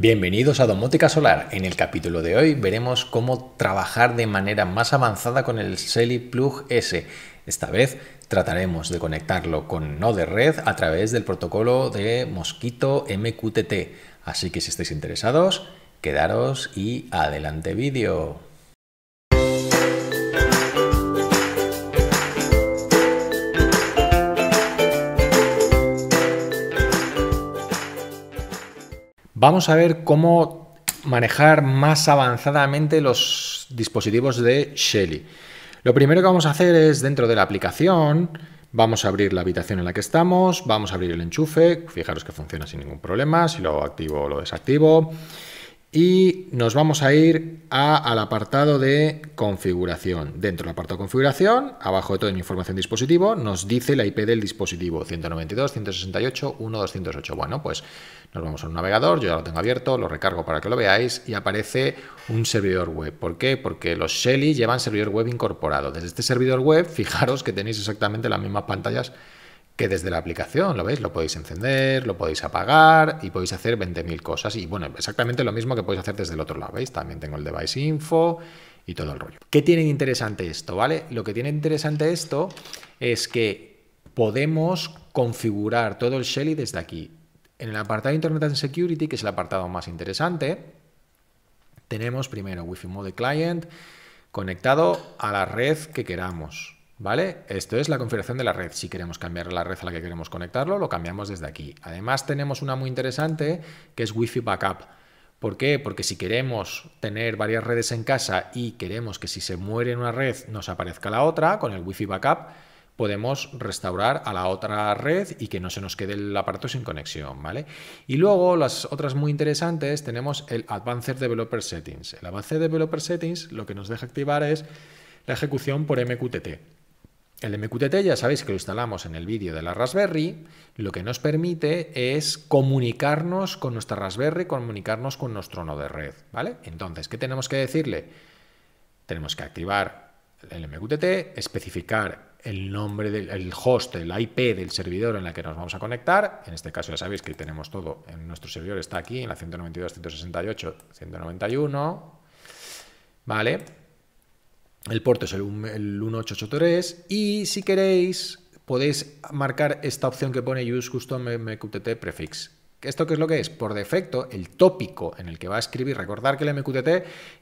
Bienvenidos a Domótica Solar. En el capítulo de hoy veremos cómo trabajar de manera más avanzada con el Selly Plug S. Esta vez trataremos de conectarlo con no red a través del protocolo de Mosquito MQTT. Así que si estáis interesados, quedaros y adelante vídeo. Vamos a ver cómo manejar más avanzadamente los dispositivos de Shelly. Lo primero que vamos a hacer es dentro de la aplicación, vamos a abrir la habitación en la que estamos, vamos a abrir el enchufe, fijaros que funciona sin ningún problema, si lo activo o lo desactivo. Y nos vamos a ir al apartado de configuración. Dentro del apartado de configuración, abajo de todo en información dispositivo, nos dice la IP del dispositivo 192, 168, 1, 208. Bueno, pues nos vamos a un navegador, yo ya lo tengo abierto, lo recargo para que lo veáis y aparece un servidor web. ¿Por qué? Porque los Shelly llevan servidor web incorporado. Desde este servidor web, fijaros que tenéis exactamente las mismas pantallas que desde la aplicación, ¿lo veis? Lo podéis encender, lo podéis apagar y podéis hacer 20.000 cosas. Y bueno, exactamente lo mismo que podéis hacer desde el otro lado, ¿veis? También tengo el device info y todo el rollo. ¿Qué tiene interesante esto, vale? Lo que tiene interesante esto es que podemos configurar todo el Shelly desde aquí. En el apartado de Internet and Security, que es el apartado más interesante, tenemos primero Wi-Fi Mode Client conectado a la red que queramos. ¿Vale? Esto es la configuración de la red. Si queremos cambiar la red a la que queremos conectarlo, lo cambiamos desde aquí. Además tenemos una muy interesante que es Wi-Fi Backup. ¿Por qué? Porque si queremos tener varias redes en casa y queremos que si se muere una red nos aparezca la otra, con el Wi-Fi Backup podemos restaurar a la otra red y que no se nos quede el aparato sin conexión, ¿vale? Y luego las otras muy interesantes tenemos el Advanced Developer Settings. El Advanced Developer Settings lo que nos deja activar es la ejecución por MQTT. El MQTT ya sabéis que lo instalamos en el vídeo de la Raspberry, lo que nos permite es comunicarnos con nuestra Raspberry, comunicarnos con nuestro nodo de red, ¿vale? Entonces, ¿qué tenemos que decirle? Tenemos que activar el MQTT, especificar el nombre del host, el IP del servidor en el que nos vamos a conectar. En este caso ya sabéis que tenemos todo en nuestro servidor, está aquí en la 192.168.191, ¿vale? El puerto es el, 1883 y si queréis podéis marcar esta opción que pone use custom MQTT prefix. ¿Esto qué es lo que es? Por defecto, el tópico en el que va a escribir, recordar que el MQTT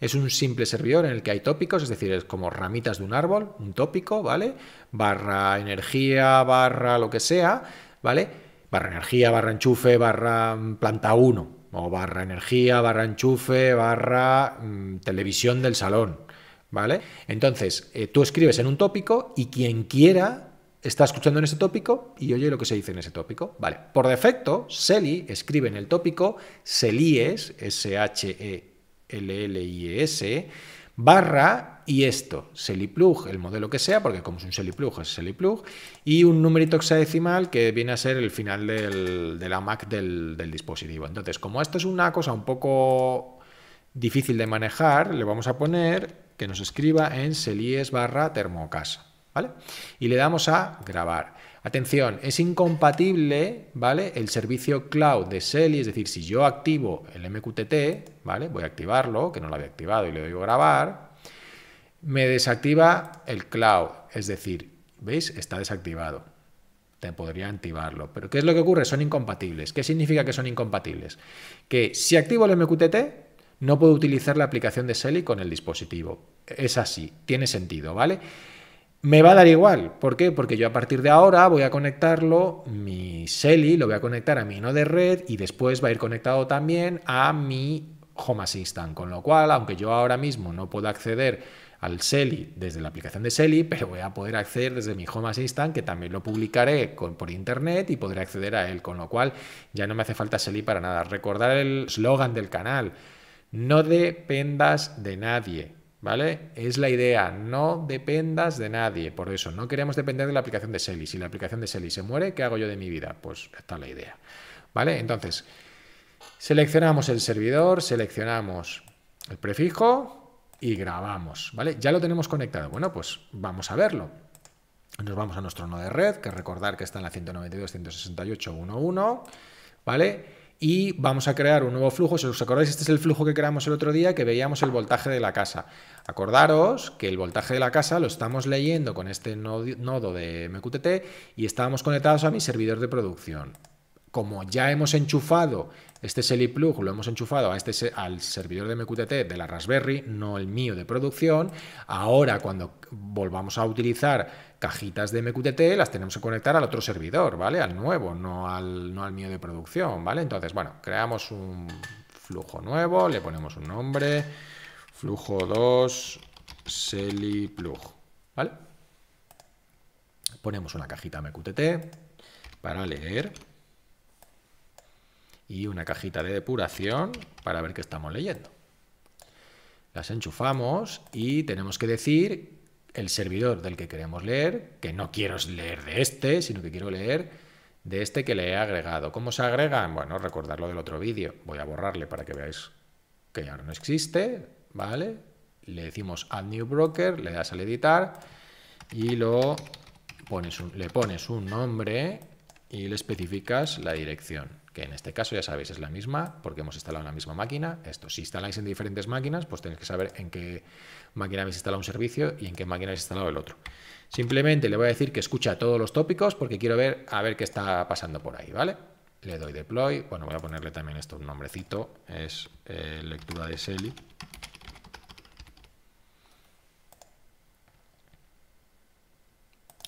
es un simple servidor en el que hay tópicos, es decir, es como ramitas de un árbol, un tópico, ¿vale? Barra energía, barra lo que sea, ¿vale? Barra energía, barra enchufe, barra mm, planta 1, o barra energía, barra enchufe, barra mm, televisión del salón, ¿Vale? Entonces, eh, tú escribes en un tópico y quien quiera está escuchando en ese tópico y oye lo que se dice en ese tópico. Vale. Por defecto, Seli escribe en el tópico Selies, s h e l l i e s barra y esto, Plug, el modelo que sea, porque como es un Seliplug es Seliplug, y un numerito hexadecimal que viene a ser el final de la MAC del dispositivo. Entonces, como esto es una cosa un poco difícil de manejar, le vamos a poner que nos escriba en selies barra termocasa. ¿Vale? Y le damos a grabar. Atención, es incompatible, ¿vale? El servicio cloud de Seli, es decir, si yo activo el MQTT, ¿vale? Voy a activarlo, que no lo había activado y le doy a grabar, me desactiva el cloud, es decir, ¿veis? Está desactivado. Te podría activarlo. Pero ¿qué es lo que ocurre? Son incompatibles. ¿Qué significa que son incompatibles? Que si activo el MQTT, no puedo utilizar la aplicación de Selly con el dispositivo. Es así, tiene sentido, ¿vale? Me va a dar igual. ¿Por qué? Porque yo a partir de ahora voy a conectarlo, mi Selly lo voy a conectar a mi nodo de red y después va a ir conectado también a mi Home Assistant. Con lo cual, aunque yo ahora mismo no pueda acceder al Selly desde la aplicación de Selly, pero voy a poder acceder desde mi Home Assistant, que también lo publicaré por internet y podré acceder a él, con lo cual ya no me hace falta Selly para nada. Recordar el slogan del canal, no dependas de nadie, ¿vale? Es la idea, no dependas de nadie. Por eso, no queremos depender de la aplicación de Selly. Si la aplicación de Selly se muere, ¿qué hago yo de mi vida? Pues está la idea, ¿vale? Entonces, seleccionamos el servidor, seleccionamos el prefijo y grabamos, ¿vale? Ya lo tenemos conectado. Bueno, pues vamos a verlo. Nos vamos a nuestro nodo de red, que recordar que está en la 192.168.1.1, ¿vale? y vamos a crear un nuevo flujo. Si os acordáis, este es el flujo que creamos el otro día que veíamos el voltaje de la casa. Acordaros que el voltaje de la casa lo estamos leyendo con este nodo de MQTT y estábamos conectados a mi servidor de producción. Como ya hemos enchufado este el Plug, lo hemos enchufado a este, al servidor de MQTT de la Raspberry, no el mío de producción, ahora cuando volvamos a utilizar cajitas de MQTT las tenemos que conectar al otro servidor, ¿vale? Al nuevo, no al, no al mío de producción, ¿vale? Entonces, bueno, creamos un flujo nuevo, le ponemos un nombre, flujo 2, SeliPlug, Plug, ¿vale? Ponemos una cajita MQTT para leer y una cajita de depuración para ver qué estamos leyendo. Las enchufamos y tenemos que decir el servidor del que queremos leer, que no quiero leer de este, sino que quiero leer de este que le he agregado. ¿Cómo se agrega? Bueno, recordarlo del otro vídeo. Voy a borrarle para que veáis que ya no existe, ¿vale? Le decimos Add New Broker, le das al editar y lo pones le pones un nombre y le especificas la dirección que en este caso ya sabéis es la misma porque hemos instalado en la misma máquina. Esto, si instaláis en diferentes máquinas, pues tenéis que saber en qué máquina habéis instalado un servicio y en qué máquina habéis instalado el otro. Simplemente le voy a decir que escucha todos los tópicos porque quiero ver a ver qué está pasando por ahí, ¿vale? Le doy deploy, bueno, voy a ponerle también esto un nombrecito, es eh, lectura de Selly.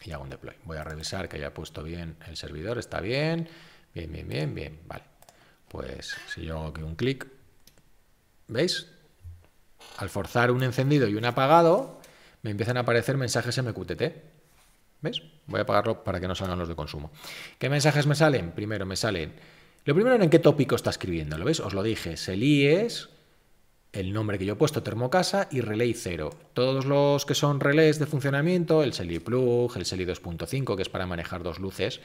Y hago un deploy. Voy a revisar que haya puesto bien el servidor, está bien. Bien, bien, bien, bien. Vale. Pues si yo hago aquí un clic, ¿veis? Al forzar un encendido y un apagado, me empiezan a aparecer mensajes MQTT. ¿Ves? Voy a apagarlo para que no salgan los de consumo. ¿Qué mensajes me salen? Primero me salen... Lo primero en qué tópico está escribiendo, ¿lo veis? Os lo dije, IES el nombre que yo he puesto, Termocasa y Relay 0. Todos los que son relés de funcionamiento, el Seli Plug, el Seli 2.5, que es para manejar dos luces,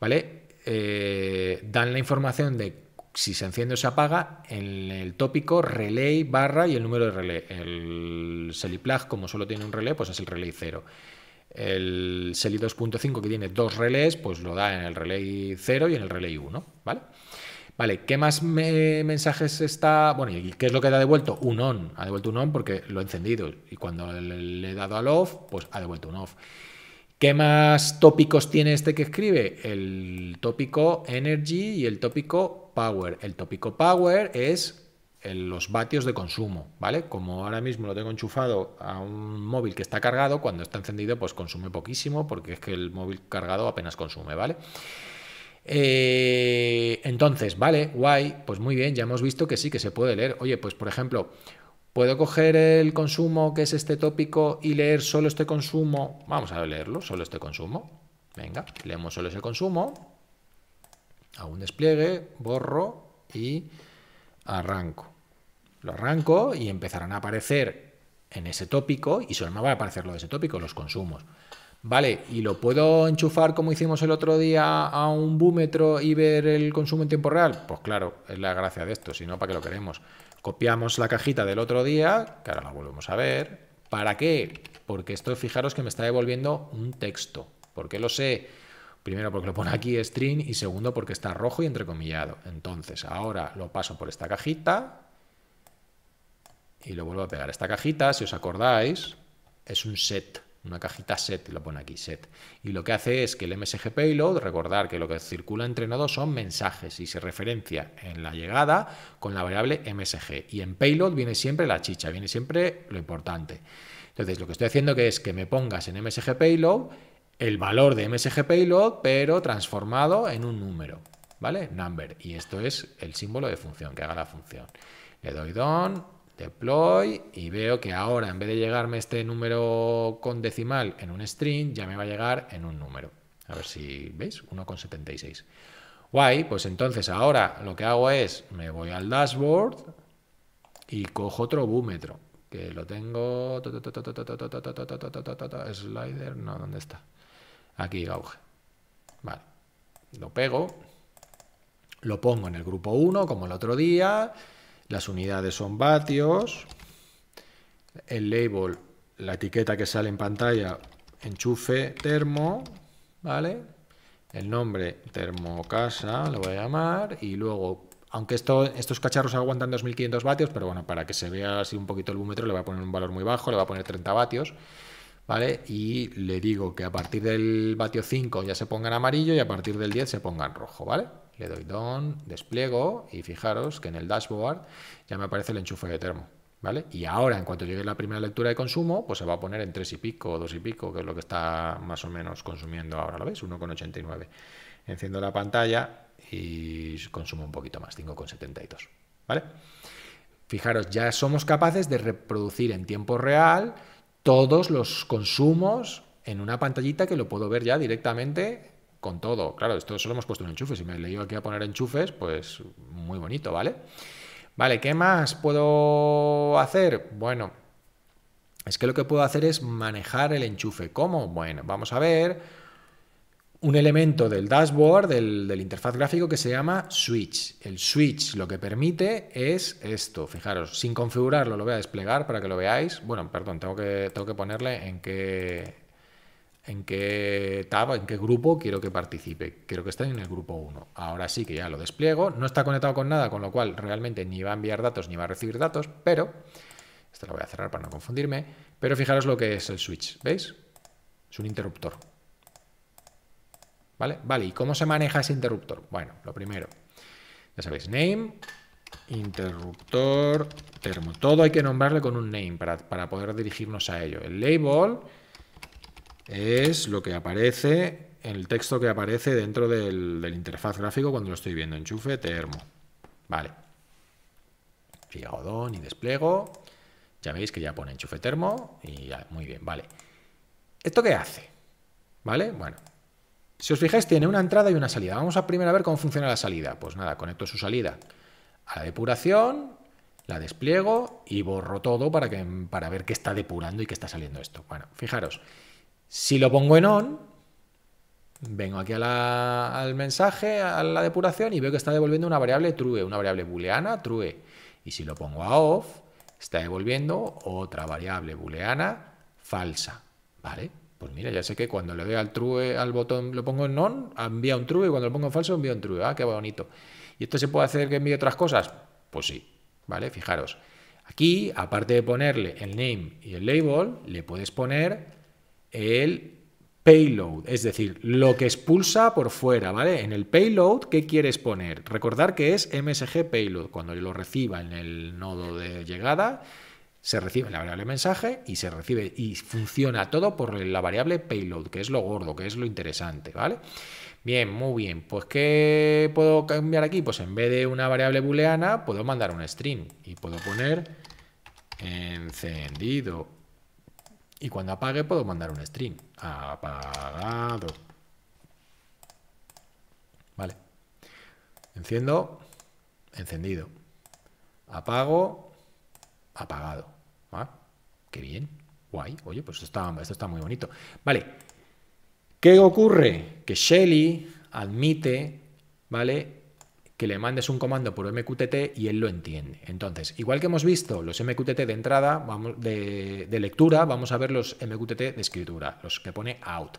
¿vale? Eh, dan la información de si se enciende o se apaga en el tópico relay barra y el número de relé. El Seli Plug, como solo tiene un relé, pues es el relay 0. El Seli 2.5, que tiene dos relés, pues lo da en el relay 0 y en el relay 1, ¿vale? Vale, ¿qué más mensajes está? Bueno, ¿y qué es lo que ha devuelto? Un on. Ha devuelto un on porque lo he encendido. Y cuando le, he dado al off, pues ha devuelto un off. ¿Qué más tópicos tiene este que escribe? El tópico energy y el tópico power. El tópico power es los vatios de consumo, ¿vale? Como ahora mismo lo tengo enchufado a un móvil que está cargado, cuando está encendido pues consume poquísimo porque es que el móvil cargado apenas consume, ¿vale? vale eh, entonces, vale, guay, pues muy bien, ya hemos visto que sí, que se puede leer. Oye, pues por ejemplo, ¿puedo coger el consumo que es este tópico y leer solo este consumo? Vamos a leerlo, solo este consumo. Venga, leemos solo ese consumo. hago un despliegue, borro y arranco. Lo arranco y empezarán a aparecer en ese tópico y solo me va a aparecer lo de ese tópico, los consumos. Vale, y lo puedo enchufar como hicimos el otro día a un búmetro y ver el consumo en tiempo real. Pues claro, es la gracia de esto, si no, ¿para qué lo queremos? Copiamos la cajita del otro día, que ahora la volvemos a ver. ¿Para qué? Porque esto, fijaros que me está devolviendo un texto. ¿Por qué lo sé? Primero porque lo pone aquí string y segundo porque está rojo y entrecomillado. Entonces, ahora lo paso por esta cajita y lo vuelvo a pegar. Esta cajita, si os acordáis, es un set una cajita set, lo pone aquí, set. Y lo que hace es que el MSG payload, recordar que lo que circula entre nodos son mensajes y se referencia en la llegada con la variable MSG. Y en payload viene siempre la chicha, viene siempre lo importante. Entonces, lo que estoy haciendo que es que me pongas en MSG payload el valor de MSG payload, pero transformado en un número, ¿vale? Number. Y esto es el símbolo de función, que haga la función. Le doy don, deploy y veo que ahora en vez de llegarme este número con decimal en un string, ya me va a llegar en un número. A ver si veis, 1,76. Guay, pues entonces ahora lo que hago es, me voy al dashboard y cojo otro búmetro, que lo tengo... Slider, no, ¿dónde está? Aquí, gauge. Vale, lo pego, lo pongo en el grupo 1 como el otro día las unidades son vatios. El label, la etiqueta que sale en pantalla, enchufe termo, ¿vale? El nombre termocasa, lo voy a llamar, y luego, aunque esto, estos cacharros aguantan 2500 vatios, pero bueno, para que se vea así un poquito el búmetro, le voy a poner un valor muy bajo, le voy a poner 30 vatios, ¿vale? Y le digo que a partir del vatio 5 ya se pongan amarillo y a partir del 10 se pongan rojo, ¿vale? Le doy don, despliego y fijaros que en el dashboard ya me aparece el enchufe de termo. ¿Vale? Y ahora, en cuanto llegue la primera lectura de consumo, pues se va a poner en 3 y pico o 2 y pico, que es lo que está más o menos consumiendo ahora, ¿lo ves? 1,89. Enciendo la pantalla y consumo un poquito más, 5,72, ¿vale? Fijaros, ya somos capaces de reproducir en tiempo real todos los consumos en una pantallita que lo puedo ver ya directamente con todo. Claro, esto solo hemos puesto un enchufe. Si me le digo aquí a poner enchufes, pues muy bonito, ¿vale? Vale, ¿qué más puedo hacer? Bueno, es que lo que puedo hacer es manejar el enchufe. ¿Cómo? Bueno, vamos a ver un elemento del dashboard, del, del, interfaz gráfico que se llama switch. El switch lo que permite es esto. Fijaros, sin configurarlo, lo voy a desplegar para que lo veáis. Bueno, perdón, tengo que, tengo que ponerle en qué, en qué tab, en qué grupo quiero que participe. Quiero que esté en el grupo 1. Ahora sí que ya lo despliego. No está conectado con nada, con lo cual realmente ni va a enviar datos ni va a recibir datos, pero... Esto lo voy a cerrar para no confundirme. Pero fijaros lo que es el switch, ¿veis? Es un interruptor. ¿Vale? Vale, ¿y cómo se maneja ese interruptor? Bueno, lo primero, ya sabéis, name, interruptor, termo. Todo hay que nombrarle con un name para, para poder dirigirnos a ello. El label es lo que aparece, el texto que aparece dentro del, interfaz gráfico cuando lo estoy viendo. Enchufe, termo. Vale. Frigodón y despliego. Ya veis que ya pone enchufe termo y ya, muy bien, vale. ¿Esto qué hace? ¿Vale? Bueno. Si os fijáis, tiene una entrada y una salida. Vamos a primero a ver cómo funciona la salida. Pues nada, conecto su salida a la depuración, la despliego y borro todo para, que, para ver qué está depurando y qué está saliendo esto. Bueno, fijaros. Si lo pongo en on, vengo aquí al mensaje, a la depuración y veo que está devolviendo una variable true, una variable booleana true. Y si lo pongo a off, está devolviendo otra variable booleana falsa, ¿vale? Pues mira, ya sé que cuando le doy al true, al botón, lo pongo en on, envía un true, y cuando lo pongo en falso, envía un true. Ah, qué bonito. ¿Y esto se puede hacer que envíe otras cosas? Pues sí, ¿vale? Fijaros. Aquí, aparte de ponerle el name y el label, le puedes poner el payload, es decir, lo que expulsa por fuera, ¿vale? En el payload, ¿qué quieres poner? Recordar que es MSG payload. Cuando lo reciba en el nodo de llegada, se recibe la variable mensaje y se recibe y funciona todo por la variable payload, que es lo gordo, que es lo interesante, ¿vale? Bien, muy bien. Pues, ¿qué puedo cambiar aquí? Pues en vez de una variable booleana, puedo mandar un string y puedo poner encendido y cuando apague puedo mandar un string. Apagado. Vale. Enciendo. Encendido. Apago. Apagado. ¿va? Ah, qué bien. Guay. Oye, pues esto está muy bonito. Vale. ¿Qué ocurre? Que Shelly admite, ¿vale? que le mandes un comando por MQTT y él lo entiende. Entonces, igual que hemos visto los MQTT de entrada, vamos, de, lectura, vamos a ver los MQTT de escritura, los que pone out.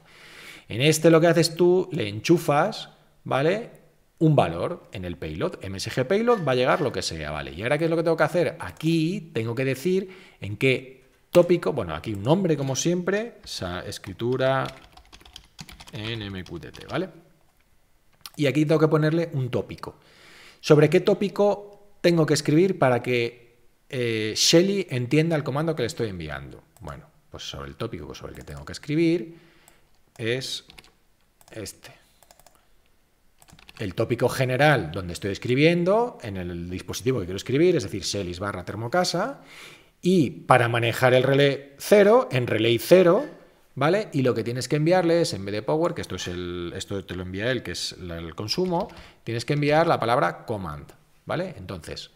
En este lo que haces tú, le enchufas, ¿vale? un valor en el payload. MSG payload va a llegar lo que sea, ¿vale? Y ahora, ¿qué es lo que tengo que hacer? Aquí tengo que decir en qué tópico, bueno, aquí un nombre como siempre, escritura en MQTT, ¿vale? Y aquí tengo que ponerle un tópico. ¿Sobre qué tópico tengo que escribir para que eh, Shelly entienda el comando que le estoy enviando? Bueno, pues sobre el tópico sobre el que tengo que escribir es este. El tópico general donde estoy escribiendo, en el dispositivo que quiero escribir, es decir, Shelly barra termocasa. Y para manejar el relé 0, en relé 0 ¿Vale? Y lo que tienes que enviarle es, en vez de power, que esto, es el, esto te lo envía él, que es el consumo, tienes que enviar la palabra command, ¿vale? Entonces,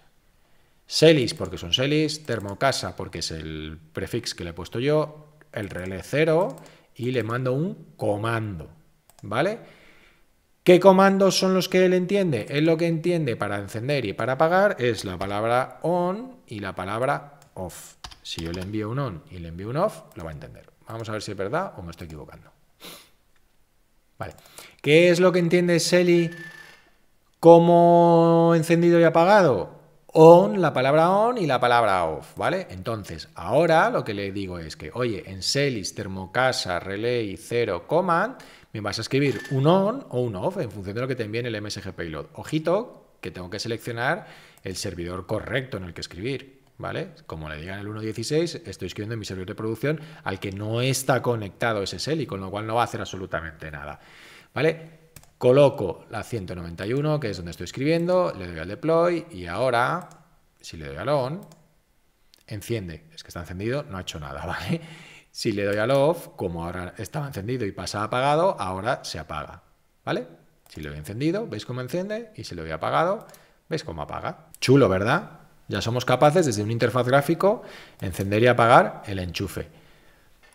Celis, porque son Celis, Termocasa, porque es el prefix que le he puesto yo, el relé cero, y le mando un comando, ¿vale? ¿Qué comandos son los que él entiende? Él lo que entiende para encender y para apagar es la palabra on y la palabra off. Si yo le envío un on y le envío un off, lo va a entender. Vamos a ver si es verdad o me estoy equivocando. ¿Qué es lo que entiende Selly como encendido y apagado? On, la palabra on y la palabra off, ¿vale? Entonces, ahora lo que le digo es que, oye, en Selis, Termocasa, Relay, 0 Command, me vas a escribir un on o un off en función de lo que te en el MSG Payload. Ojito, que tengo que seleccionar el servidor correcto en el que escribir. ¿vale? Como le digan el 1.16, estoy escribiendo en mi servidor de producción al que no está conectado ese SSL y con lo cual no va a hacer absolutamente nada, ¿vale? Coloco la 191, que es donde estoy escribiendo, le doy al deploy y ahora, si le doy al on, enciende. Es que está encendido, no ha hecho nada, ¿vale? Si le doy al off, como ahora estaba encendido y pasa apagado, ahora se apaga, ¿vale? Si le doy encendido, ¿veis cómo enciende? Y si le doy apagado, ¿veis cómo apaga? Chulo, ¿verdad? Ya somos capaces desde una interfaz gráfico encender y apagar el enchufe.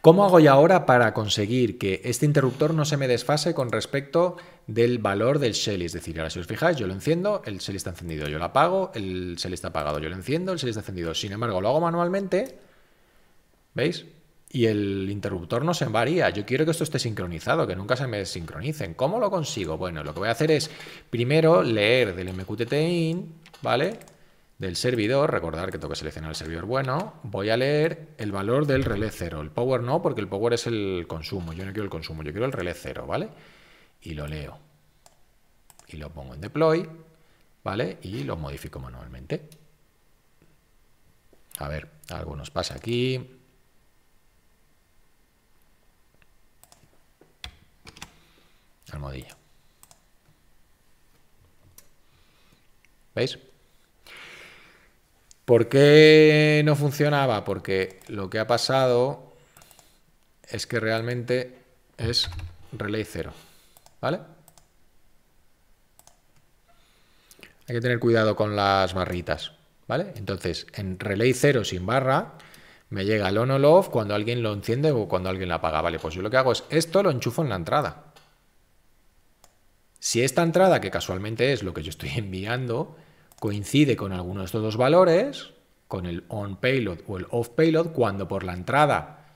¿Cómo hago yo ahora para conseguir que este interruptor no se me desfase con respecto del valor del Shell? Es decir, ahora si os fijáis, yo lo enciendo, el shelly está encendido, yo lo apago, el shelly está apagado, yo lo enciendo, el Shell está encendido. Sin embargo, lo hago manualmente, ¿veis? Y el interruptor no se varía. Yo quiero que esto esté sincronizado, que nunca se me desincronicen. ¿Cómo lo consigo? Bueno, lo que voy a hacer es primero leer del MQTT ¿vale? del servidor, recordar que tengo que seleccionar el servidor bueno, voy a leer el valor del relé cero, el power no, porque el power es el consumo, yo no quiero el consumo, yo quiero el relé cero, ¿vale? Y lo leo, y lo pongo en deploy, ¿vale? Y lo modifico manualmente. A ver, algo nos pasa aquí. Almohadilla. ¿Veis? ¿Por qué no funcionaba? Porque lo que ha pasado es que realmente es relay 0. ¿Vale? Hay que tener cuidado con las barritas. ¿Vale? Entonces, en relay 0 sin barra, me llega el on o off cuando alguien lo enciende o cuando alguien la apaga. Vale, pues yo lo que hago es esto lo enchufo en la entrada. Si esta entrada, que casualmente es lo que yo estoy enviando, coincide con alguno de estos dos valores, con el on payload o el off payload, cuando por la entrada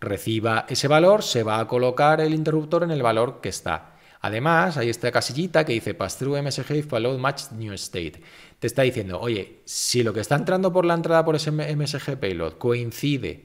reciba ese valor, se va a colocar el interruptor en el valor que está. Además, hay esta casillita que dice Pass-through MSG match new state. Te está diciendo, oye, si lo que está entrando por la entrada por ese MSG payload coincide,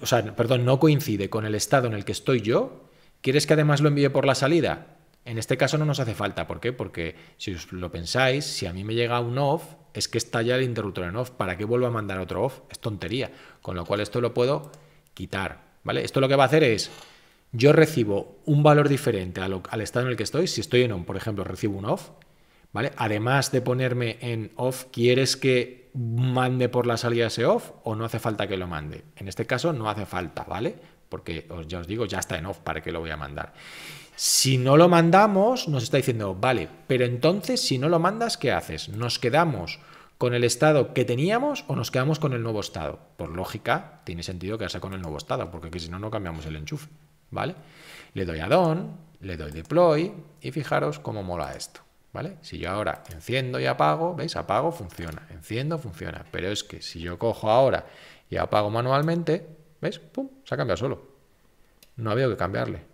o sea, perdón, no coincide con el estado en el que estoy yo, ¿quieres que además lo envíe por la salida? En este caso no nos hace falta. ¿Por qué? Porque si os lo pensáis, si a mí me llega un off, es que está ya el interruptor en off. ¿Para qué vuelvo a mandar otro off? Es tontería. Con lo cual esto lo puedo quitar. ¿Vale? Esto lo que va a hacer es, yo recibo un valor diferente al estado en el que estoy. Si estoy en on, por ejemplo, recibo un off. ¿Vale? Además de ponerme en off, ¿quieres que mande por la salida ese off o no hace falta que lo mande? En este caso no hace falta, ¿vale? Porque ya os digo, ya está en off, ¿para qué lo voy a mandar? Si no lo mandamos, nos está diciendo, vale, pero entonces si no lo mandas, ¿qué haces? ¿Nos quedamos con el estado que teníamos o nos quedamos con el nuevo estado? Por lógica, tiene sentido quedarse con el nuevo estado, porque si no, no cambiamos el enchufe, ¿vale? Le doy a don le doy deploy y fijaros cómo mola esto. ¿Vale? Si yo ahora enciendo y apago, ¿veis? Apago, funciona. Enciendo, funciona. Pero es que si yo cojo ahora y apago manualmente, ¿veis? ¡Pum! Se ha cambiado solo. No ha que cambiarle.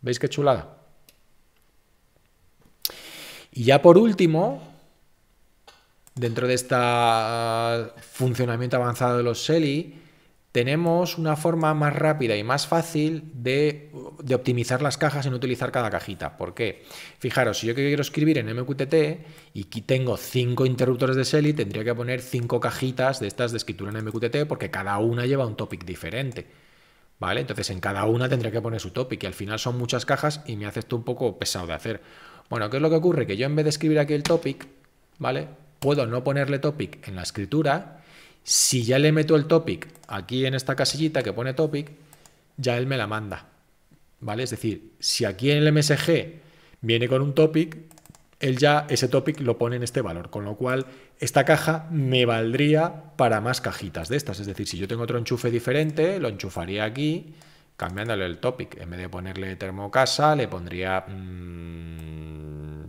¿Veis qué chulada? Y ya por último, dentro de este funcionamiento avanzado de los SELI, tenemos una forma más rápida y más fácil de, optimizar las cajas y no utilizar cada cajita. ¿Por qué? Fijaros, si yo quiero escribir en MQTT y tengo cinco interruptores de SELI, tendría que poner cinco cajitas de estas de escritura en MQTT porque cada una lleva un topic diferente. ¿Vale? Entonces en cada una tendría que poner su topic y al final son muchas cajas y me hace esto un poco pesado de hacer. Bueno, ¿qué es lo que ocurre? Que yo en vez de escribir aquí el topic, ¿vale? Puedo no ponerle topic en la escritura. Si ya le meto el topic aquí en esta casillita que pone topic, ya él me la manda. ¿Vale? Es decir, si aquí en el MSG viene con un topic, él ya ese topic lo pone en este valor, con lo cual esta caja me valdría para más cajitas de estas. Es decir, si yo tengo otro enchufe diferente, lo enchufaría aquí, cambiándole el topic. En vez de ponerle termocasa, le pondría mm,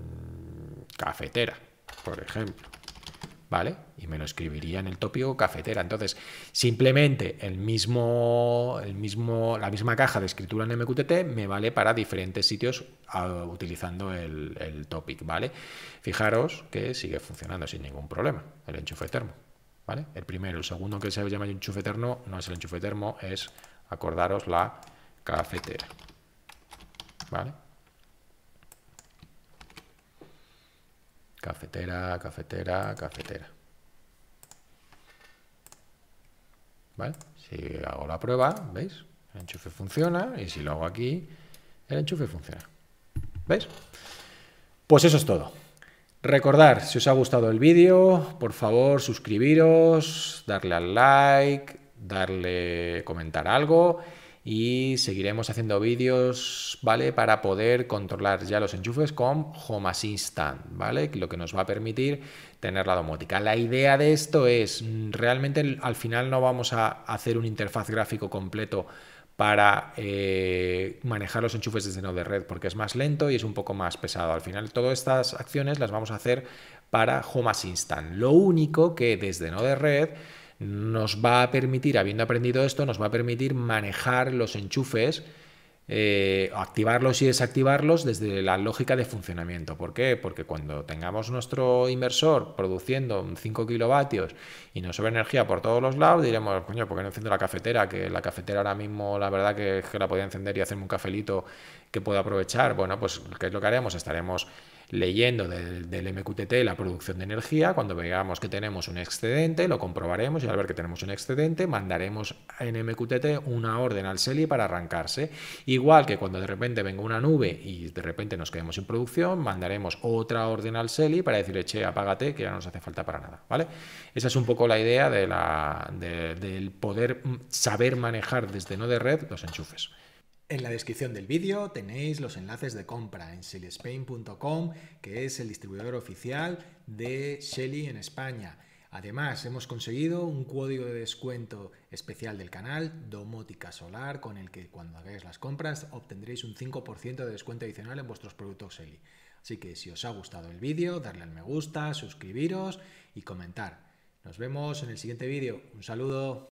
cafetera, por ejemplo. ¿vale? Y me lo escribiría en el tópico cafetera. Entonces, simplemente el mismo, el mismo, la misma caja de escritura en MQTT me vale para diferentes sitios ah, utilizando el, el, topic, ¿vale? Fijaros que sigue funcionando sin ningún problema el enchufe termo, ¿vale? El primero, el segundo que se llama enchufe termo no es el enchufe termo, es, acordaros, la cafetera, ¿vale? Cafetera, cafetera, cafetera. ¿Vale? Si hago la prueba, ¿veis? El enchufe funciona y si lo hago aquí, el enchufe funciona. ¿Veis? Pues eso es todo. Recordar, si os ha gustado el vídeo, por favor suscribiros, darle al like, darle comentar algo y seguiremos haciendo vídeos, ¿vale? Para poder controlar ya los enchufes con Home Assistant, ¿vale? Lo que nos va a permitir tener la domótica. La idea de esto es, realmente al final no vamos a hacer un interfaz gráfico completo para eh, manejar los enchufes desde node red porque es más lento y es un poco más pesado. Al final todas estas acciones las vamos a hacer para Home Assistant. Lo único que desde node red nos va a permitir, habiendo aprendido esto, nos va a permitir manejar los enchufes, eh, activarlos y desactivarlos desde la lógica de funcionamiento. ¿Por qué? Porque cuando tengamos nuestro inversor produciendo 5 kilovatios y nos sobra energía por todos los lados, diremos, coño, ¿por qué no enciendo la cafetera? Que la cafetera ahora mismo, la verdad que, la podía encender y hacerme un cafelito que pueda aprovechar. Bueno, pues, ¿qué es lo que haremos? Estaremos leyendo del MQTT la producción de energía. Cuando veamos que tenemos un excedente, lo comprobaremos y al ver que tenemos un excedente, mandaremos en MQTT una orden al SELI para arrancarse. Igual que cuando de repente venga una nube y de repente nos quedemos sin producción, mandaremos otra orden al SELI para decirle, che, apágate, que ya no nos hace falta para nada. ¿vale? Esa es un poco la idea del poder mm, saber manejar desde no de red los enchufes. En la descripción del vídeo tenéis los enlaces de compra en shellyspain.com, que es el distribuidor oficial de Shelly en España. Además, hemos conseguido un código de descuento especial del canal, Domótica Solar, con el que cuando hagáis las compras obtendréis un 5% de descuento adicional en vuestros productos Shelly. Así que si os ha gustado el vídeo, darle al me gusta, suscribiros y comentar. Nos vemos en el siguiente vídeo. Un saludo.